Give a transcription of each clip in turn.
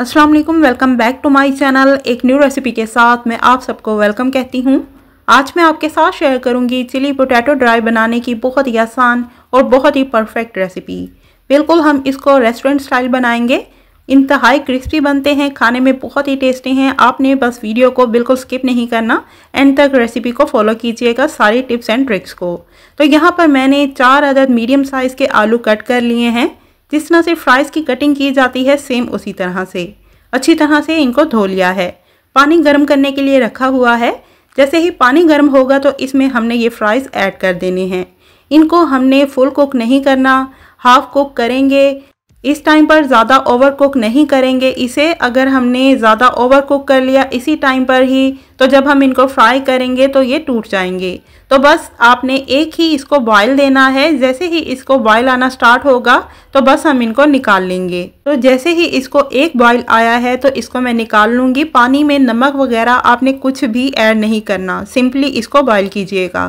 अस्सलाम वालेकुम welcome back to my channel एक न्यू रेसिपी के साथ मैं आप सबको वेलकम कहती हूँ आज मैं आपके साथ शेयर करूँगी चिली पोटैटो ड्राई बनाने की बहुत ही आसान और बहुत ही परफेक्ट रेसिपी बिल्कुल हम इसको रेस्टोरेंट स्टाइल बनाएंगे इंतहाई क्रिस्पी बनते हैं खाने में बहुत ही टेस्टी हैं आपने बस वीडियो को बिल्कुल स्किप नहीं करना एंड तक रेसिपी को फॉलो कीजिएगा सारी टिप्स एंड ट्रिक्स को तो यहाँ पर मैंने चार अदद मीडियम साइज़ के आलू कट कर लिए हैं जिस तरह से फ्राइज़ की कटिंग की जाती है सेम उसी तरह से अच्छी तरह से इनको धो लिया है पानी गर्म करने के लिए रखा हुआ है जैसे ही पानी गर्म होगा तो इसमें हमने ये फ्राइज़ ऐड कर देने हैं इनको हमने फुल कुक नहीं करना हाफ़ कुक करेंगे इस टाइम पर ज़्यादा ओवर कुक नहीं करेंगे इसे अगर हमने ज़्यादा ओवर कुक कर लिया इसी टाइम पर ही तो जब हम इनको फ्राई करेंगे तो ये टूट जाएंगे तो बस आपने एक ही इसको बॉयल देना है जैसे ही इसको बॉयल आना स्टार्ट होगा तो बस हम इनको निकाल लेंगे तो जैसे ही इसको एक बॉयल आया है तो इसको मैं निकाल लूँगी पानी में नमक वगैरह आपने कुछ भी ऐड नहीं करना सिंपली इसको बॉयल कीजिएगा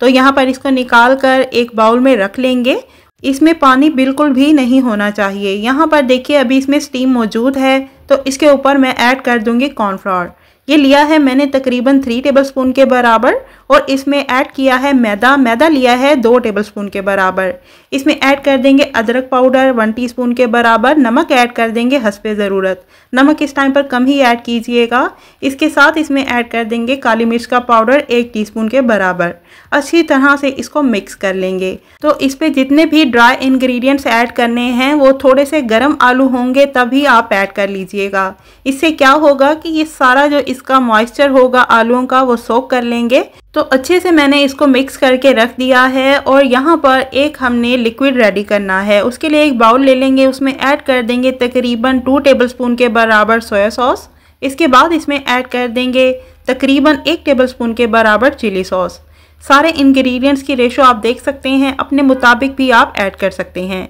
तो यहाँ पर इसको निकाल कर एक बाउल में रख लेंगे इसमें पानी बिल्कुल भी नहीं होना चाहिए यहाँ पर देखिए अभी इसमें स्टीम मौजूद है तो इसके ऊपर मैं ऐड कर दूंगी कॉर्नफ्लावर ये लिया है मैंने तकरीबन थ्री टेबलस्पून के बराबर और इसमें ऐड किया है मैदा मैदा लिया है दो टेबलस्पून के बराबर इसमें ऐड कर देंगे अदरक पाउडर वन टीस्पून के बराबर नमक ऐड कर देंगे हंसपे ज़रूरत नमक इस टाइम पर कम ही ऐड कीजिएगा इसके साथ इसमें ऐड कर देंगे काली मिर्च का पाउडर एक स्पून के बराबर अच्छी तरह से इसको मिक्स कर लेंगे तो इस पर जितने भी ड्राई इन्ग्रीडियंट्स ऐड करने हैं वो थोड़े से गर्म आलू होंगे तभी आप ऐड कर लीजिए दीजिएगा इससे क्या होगा कि ये सारा जो इसका मॉइस्चर होगा आलुओं का वो सोक कर लेंगे तो अच्छे से मैंने इसको मिक्स करके रख दिया है और यहाँ पर एक हमने लिक्विड रेडी करना है उसके लिए एक बाउल ले लेंगे उसमें ऐड कर देंगे तकरीबन टू टेबल के बराबर सोया सॉस इसके बाद इसमें ऐड कर देंगे तकरीबन एक टेबल के बराबर चिली सॉस सारे इंग्रेडिएंट्स की रेशो आप देख सकते हैं अपने मुताबिक भी आप ऐड कर सकते हैं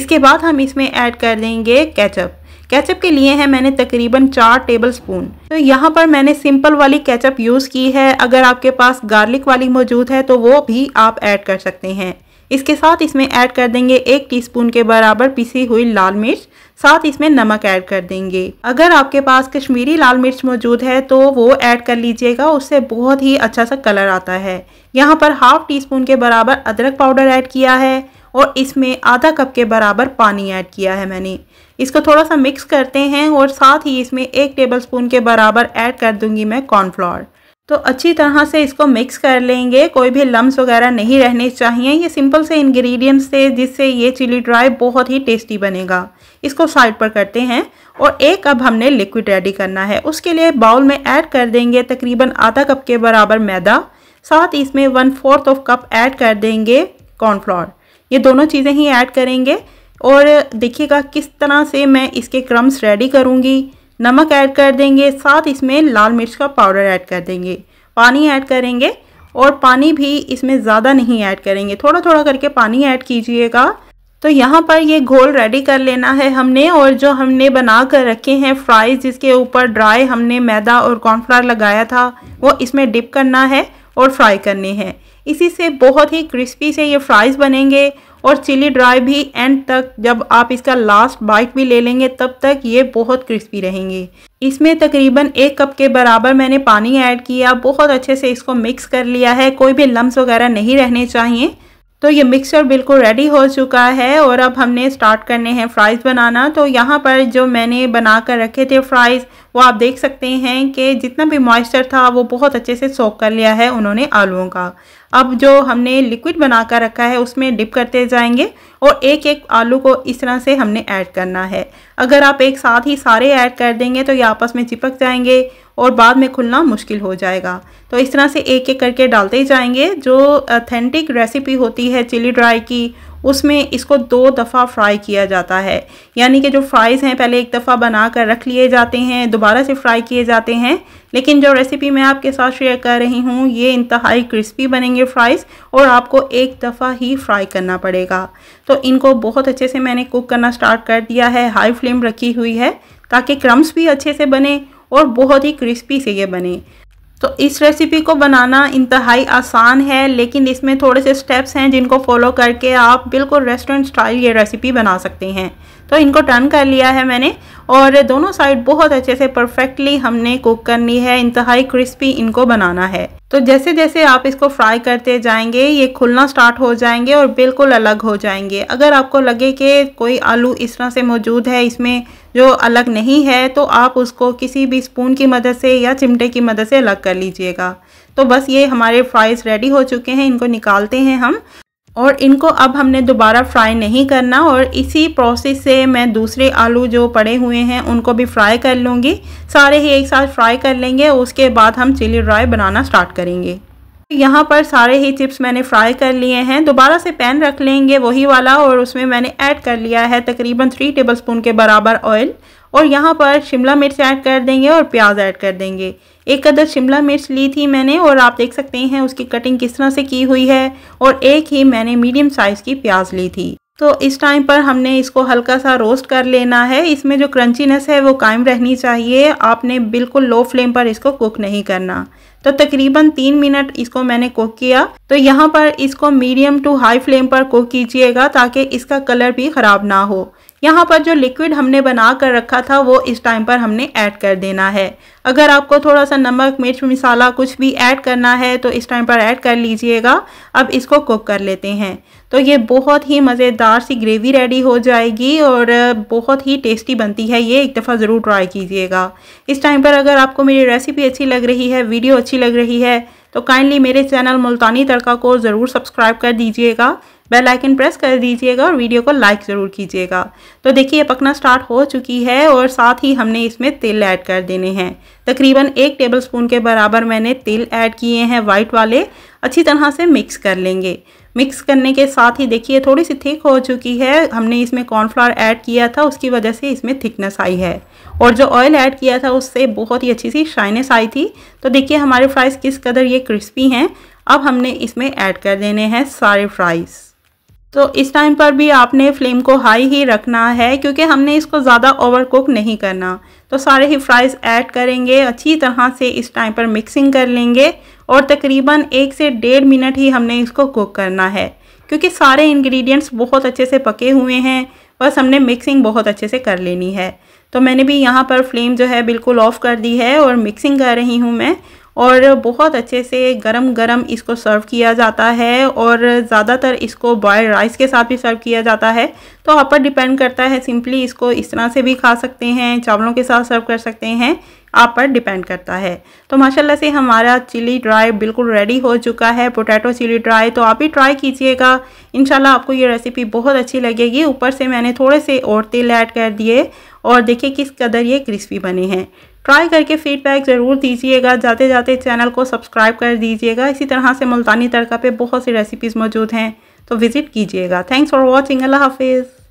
इसके बाद हम इसमें ऐड कर देंगे केचप कैचअप के लिए है मैंने तकरीबन चार टेबल स्पून तो यहाँ पर मैंने सिंपल वाली कैचअप यूज़ की है अगर आपके पास गार्लिक वाली मौजूद है तो वो भी आप ऐड कर सकते हैं इसके साथ इसमें ऐड कर देंगे एक टीस्पून के बराबर पिसी हुई लाल मिर्च साथ इसमें नमक ऐड कर देंगे अगर आपके पास कश्मीरी लाल मिर्च मौजूद है तो वो ऐड कर लीजिएगा उससे बहुत ही अच्छा सा कलर आता है यहाँ पर हाफ टी स्पून के बराबर अदरक पाउडर ऐड किया है और इसमें आधा कप के बराबर पानी ऐड किया है मैंने इसको थोड़ा सा मिक्स करते हैं और साथ ही इसमें एक टेबल स्पून के बराबर ऐड कर दूंगी मैं कॉर्नफ्लावर तो अच्छी तरह से इसको मिक्स कर लेंगे कोई भी लम्स वगैरह नहीं रहने चाहिए ये सिंपल से इंग्रेडिएंट्स थे जिससे ये चिली ड्राई बहुत ही टेस्टी बनेगा इसको साइड पर करते हैं और एक कप हमने लिक्विड रेडी करना है उसके लिए बाउल में ऐड कर देंगे तकरीबन आधा कप के बराबर मैदा साथ इसमें one fourth of cup add कर देंगे कॉर्नफ्लावर ये दोनों चीज़ें ही ऐड करेंगे और देखिएगा किस तरह से मैं इसके क्रम्स रेडी करूँगी नमक ऐड कर देंगे साथ इसमें लाल मिर्च का पाउडर ऐड कर देंगे पानी ऐड करेंगे और पानी भी इसमें ज़्यादा नहीं ऐड करेंगे थोड़ा थोड़ा करके पानी ऐड कीजिएगा तो यहाँ पर ये घोल रेडी कर लेना है हमने और जो हमने बना कर रखे हैं फ्राइज़ जिसके ऊपर ड्राई हमने मैदा और कॉर्नफ्लावर लगाया था वो इसमें डिप करना है और फ्राई करने हैं इसी से बहुत ही क्रिस्पी से ये फ्राइज़ बनेंगे और चिली ड्राई भी एंड तक जब आप इसका लास्ट बाइट भी ले लेंगे तब तक ये बहुत क्रिस्पी रहेंगे इसमें तकरीबन एक कप के बराबर मैंने पानी ऐड किया बहुत अच्छे से इसको मिक्स कर लिया है कोई भी लम्स वगैरह नहीं रहने चाहिए तो ये मिक्सचर बिल्कुल रेडी हो चुका है और अब हमने स्टार्ट करने हैं फ्राइज़ बनाना तो यहाँ पर जो मैंने बना कर रखे थे फ्राइज़ वो आप देख सकते हैं कि जितना भी मॉइस्चर था वो बहुत अच्छे से सोख कर लिया है उन्होंने आलूओं का अब जो हमने लिक्विड बना कर रखा है उसमें डिप करते जाएंगे और एक एक आलू को इस तरह से हमने ऐड करना है अगर आप एक साथ ही सारे ऐड कर देंगे तो ये आपस में चिपक जाएंगे और बाद में खुलना मुश्किल हो जाएगा तो इस तरह से एक एक करके डालते ही जाएंगे जो अथेंटिक रेसिपी होती है चिली ड्राई की उसमें इसको दो दफ़ा फ्राई किया जाता है यानी कि जो फ्राइज़ हैं पहले एक दफ़ा बना कर रख लिए जाते हैं दोबारा से फ्राई किए जाते हैं लेकिन जो रेसिपी मैं आपके साथ शेयर कर रही हूँ ये इंतहाई क्रिस्पी बनेंगे फ्राइज़ और आपको एक दफ़ा ही फ्राई करना पड़ेगा तो इनको बहुत अच्छे से मैंने कुक करना स्टार्ट कर दिया है हाई फ्लेम रखी हुई है ताकि क्रम्स भी अच्छे से बने और बहुत ही क्रिस्पी से ये बने तो इस रेसिपी को बनाना इंतहाई आसान है लेकिन इसमें थोड़े से स्टेप्स हैं जिनको फॉलो करके आप बिल्कुल रेस्टोरेंट स्टाइल ये रेसिपी बना सकते हैं तो इनको टर्न कर लिया है मैंने और दोनों साइड बहुत अच्छे से परफेक्टली हमने कुक करनी है इंतहाई क्रिस्पी इनको बनाना है तो जैसे जैसे आप इसको फ्राई करते जाएंगे ये खुलना स्टार्ट हो जाएंगे और बिल्कुल अलग हो जाएंगे अगर आपको लगे कि कोई आलू इस तरह से मौजूद है इसमें जो अलग नहीं है तो आप उसको किसी भी स्पून की मदद से या चिमटे की मदद से अलग कर लीजिएगा तो बस ये हमारे फ्राइज़ रेडी हो चुके हैं इनको निकालते हैं हम और इनको अब हमने दोबारा फ्राई नहीं करना और इसी प्रोसेस से मैं दूसरे आलू जो पड़े हुए हैं उनको भी फ्राई कर लूँगी सारे ही एक साथ फ्राई कर लेंगे उसके बाद हम चिली ड्राई बनाना स्टार्ट करेंगे यहाँ पर सारे ही चिप्स मैंने फ्राई कर लिए हैं दोबारा से पैन रख लेंगे वही वाला और उसमें मैंने ऐड कर लिया है तकरीबन थ्री टेबलस्पून के बराबर ऑयल और यहाँ पर शिमला मिर्च ऐड कर देंगे और प्याज ऐड कर देंगे एक अदर शिमला मिर्च ली थी मैंने और आप देख सकते हैं उसकी कटिंग किस तरह से की हुई है और एक ही मैंने मीडियम साइज़ की प्याज ली थी तो इस टाइम पर हमने इसको हल्का सा रोस्ट कर लेना है इसमें जो क्रंचीनेस है वो कायम रहनी चाहिए आपने बिल्कुल लो फ्लेम पर इसको कुक नहीं करना तो तकरीबन तीन मिनट इसको मैंने कुक किया तो यहाँ पर इसको मीडियम टू हाई फ्लेम पर कुक कीजिएगा ताकि इसका कलर भी ख़राब ना हो यहाँ पर जो लिक्विड हमने बना कर रखा था वो इस टाइम पर हमने ऐड कर देना है अगर आपको थोड़ा सा नमक मिर्च मसाला कुछ भी ऐड करना है तो इस टाइम पर ऐड कर लीजिएगा अब इसको कुक कर लेते हैं तो ये बहुत ही मज़ेदार सी ग्रेवी रेडी हो जाएगी और बहुत ही टेस्टी बनती है ये एक दफ़ा ज़रूर ट्राई कीजिएगा इस टाइम पर अगर आपको मेरी रेसिपी अच्छी लग रही है वीडियो अच्छी लग रही है तो काइंडली मेरे चैनल मुल्तानी तड़का को ज़रूर सब्सक्राइब कर दीजिएगा बेल आइकन प्रेस कर दीजिएगा और वीडियो को लाइक ज़रूर कीजिएगा तो देखिए पकना स्टार्ट हो चुकी है और साथ ही हमने इसमें तेल ऐड कर देने हैं तकरीबन एक टेबलस्पून के बराबर मैंने तेल ऐड किए हैं वाइट वाले अच्छी तरह से मिक्स कर लेंगे मिक्स करने के साथ ही देखिए थोड़ी सी थिक हो चुकी है हमने इसमें कॉर्नफ्लावर ऐड किया था उसकी वजह से इसमें थिकनेस आई है और जो ऑयल ऐड किया था उससे बहुत ही अच्छी सी शाइनेस आई थी तो देखिए हमारे फ्राइज़ किस कदर ये क्रिस्पी हैं अब हमने इसमें ऐड कर देने हैं सारे फ्राइज़ तो इस टाइम पर भी आपने फ्लेम को हाई ही रखना है क्योंकि हमने इसको ज़्यादा ओवर कुक नहीं करना तो सारे ही फ्राइज़ ऐड करेंगे अच्छी तरह से इस टाइम पर मिक्सिंग कर लेंगे और तकरीबन एक से डेढ़ मिनट ही हमने इसको कुक करना है क्योंकि सारे इंग्रेडिएंट्स बहुत अच्छे से पके हुए हैं बस हमने मिक्सिंग बहुत अच्छे से कर लेनी है तो मैंने भी यहाँ पर फ्लेम जो है बिल्कुल ऑफ़ कर दी है और मिक्सिंग कर रही हूँ मैं और बहुत अच्छे से गरम गरम इसको सर्व किया जाता है और ज़्यादातर इसको बॉयल राइस के साथ भी सर्व किया जाता है तो आप पर डिपेंड करता है सिंपली इसको इस तरह से भी खा सकते हैं चावलों के साथ सर्व कर सकते हैं आप पर डिपेंड करता है तो माशाल्लाह से हमारा चिली ड्राई बिल्कुल रेडी हो चुका है पोटैटो चिली ड्राई तो आप ही ट्राई कीजिएगा इनशाला आपको ये रेसिपी बहुत अच्छी लगेगी ऊपर से मैंने थोड़े से और तेल ऐड कर दिए और देखिए किस कदर ये क्रिस्पी बने हैं ट्राई करके फीडबैक ज़रूर दीजिएगा जाते जाते चैनल को सब्सक्राइब कर दीजिएगा इसी तरह से मुल्तानी तड़का पे बहुत सी रेसिपीज़ मौजूद हैं तो विज़िट कीजिएगा थैंक्स फॉर वॉचिंग अल्लाह हाफिज़